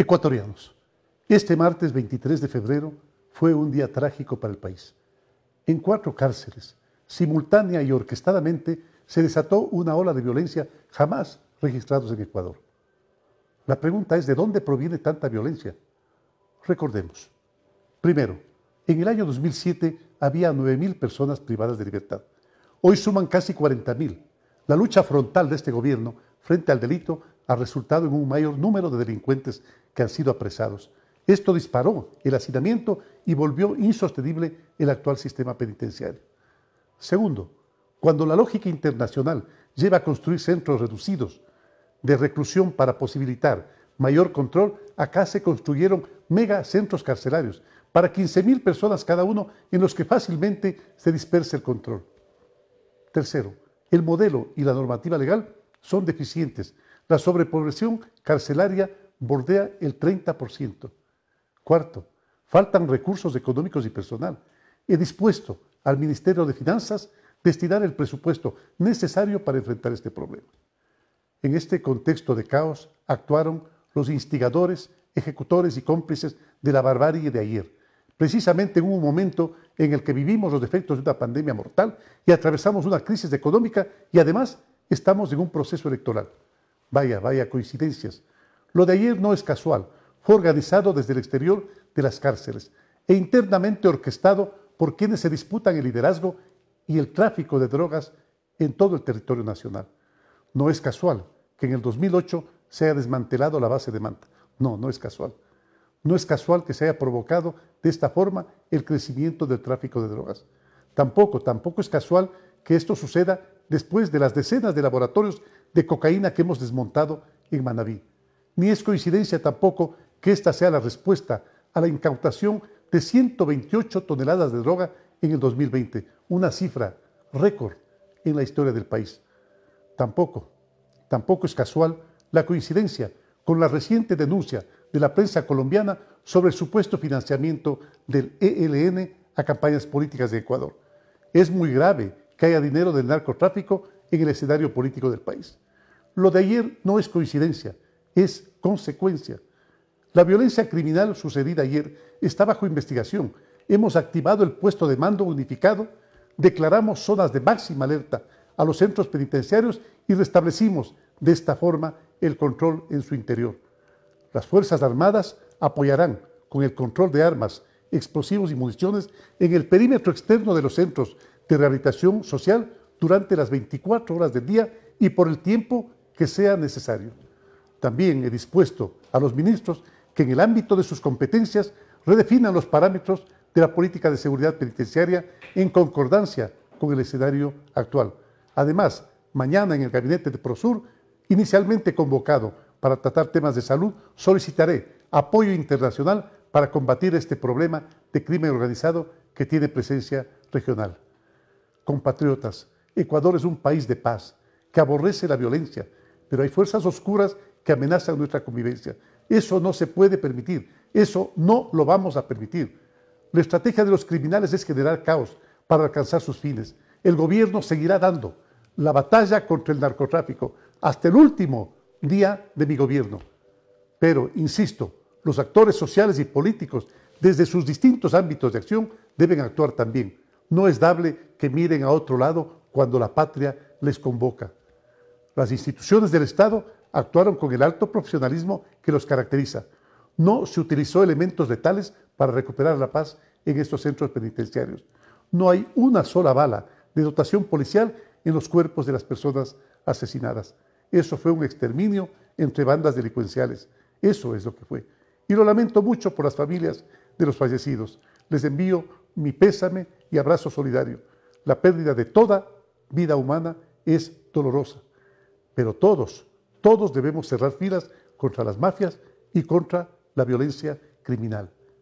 Ecuatorianos, este martes 23 de febrero fue un día trágico para el país. En cuatro cárceles, simultánea y orquestadamente, se desató una ola de violencia jamás registrados en Ecuador. La pregunta es, ¿de dónde proviene tanta violencia? Recordemos. Primero, en el año 2007 había 9.000 personas privadas de libertad. Hoy suman casi 40.000. La lucha frontal de este gobierno frente al delito ha resultado en un mayor número de delincuentes han sido apresados. Esto disparó el hacinamiento y volvió insostenible el actual sistema penitenciario. Segundo, cuando la lógica internacional lleva a construir centros reducidos de reclusión para posibilitar mayor control, acá se construyeron mega centros carcelarios para 15.000 personas cada uno en los que fácilmente se dispersa el control. Tercero, el modelo y la normativa legal son deficientes. La sobrepoblación carcelaria bordea el 30%. Cuarto, faltan recursos económicos y personal. He dispuesto al Ministerio de Finanzas destinar el presupuesto necesario para enfrentar este problema. En este contexto de caos actuaron los instigadores, ejecutores y cómplices de la barbarie de ayer, precisamente en un momento en el que vivimos los defectos de una pandemia mortal y atravesamos una crisis económica y además estamos en un proceso electoral. Vaya, vaya coincidencias. Lo de ayer no es casual. Fue organizado desde el exterior de las cárceles e internamente orquestado por quienes se disputan el liderazgo y el tráfico de drogas en todo el territorio nacional. No es casual que en el 2008 se haya desmantelado la base de Manta. No, no es casual. No es casual que se haya provocado de esta forma el crecimiento del tráfico de drogas. Tampoco, tampoco es casual que esto suceda después de las decenas de laboratorios de cocaína que hemos desmontado en Manabí ni es coincidencia tampoco que esta sea la respuesta a la incautación de 128 toneladas de droga en el 2020, una cifra récord en la historia del país. Tampoco, tampoco es casual la coincidencia con la reciente denuncia de la prensa colombiana sobre el supuesto financiamiento del ELN a campañas políticas de Ecuador. Es muy grave que haya dinero del narcotráfico en el escenario político del país. Lo de ayer no es coincidencia, es consecuencia. La violencia criminal sucedida ayer está bajo investigación. Hemos activado el puesto de mando unificado, declaramos zonas de máxima alerta a los centros penitenciarios y restablecimos de esta forma el control en su interior. Las Fuerzas Armadas apoyarán con el control de armas, explosivos y municiones en el perímetro externo de los centros de rehabilitación social durante las 24 horas del día y por el tiempo que sea necesario. También he dispuesto a los ministros que en el ámbito de sus competencias redefinan los parámetros de la política de seguridad penitenciaria en concordancia con el escenario actual. Además, mañana en el gabinete de Prosur, inicialmente convocado para tratar temas de salud, solicitaré apoyo internacional para combatir este problema de crimen organizado que tiene presencia regional. Compatriotas, Ecuador es un país de paz, que aborrece la violencia, pero hay fuerzas oscuras que amenazan nuestra convivencia. Eso no se puede permitir, eso no lo vamos a permitir. La estrategia de los criminales es generar caos para alcanzar sus fines. El gobierno seguirá dando la batalla contra el narcotráfico hasta el último día de mi gobierno. Pero, insisto, los actores sociales y políticos, desde sus distintos ámbitos de acción, deben actuar también. No es dable que miren a otro lado cuando la patria les convoca. Las instituciones del Estado actuaron con el alto profesionalismo que los caracteriza. No se utilizó elementos letales para recuperar la paz en estos centros penitenciarios. No hay una sola bala de dotación policial en los cuerpos de las personas asesinadas. Eso fue un exterminio entre bandas delincuenciales. Eso es lo que fue. Y lo lamento mucho por las familias de los fallecidos. Les envío mi pésame y abrazo solidario. La pérdida de toda vida humana es dolorosa, pero todos todos debemos cerrar filas contra las mafias y contra la violencia criminal.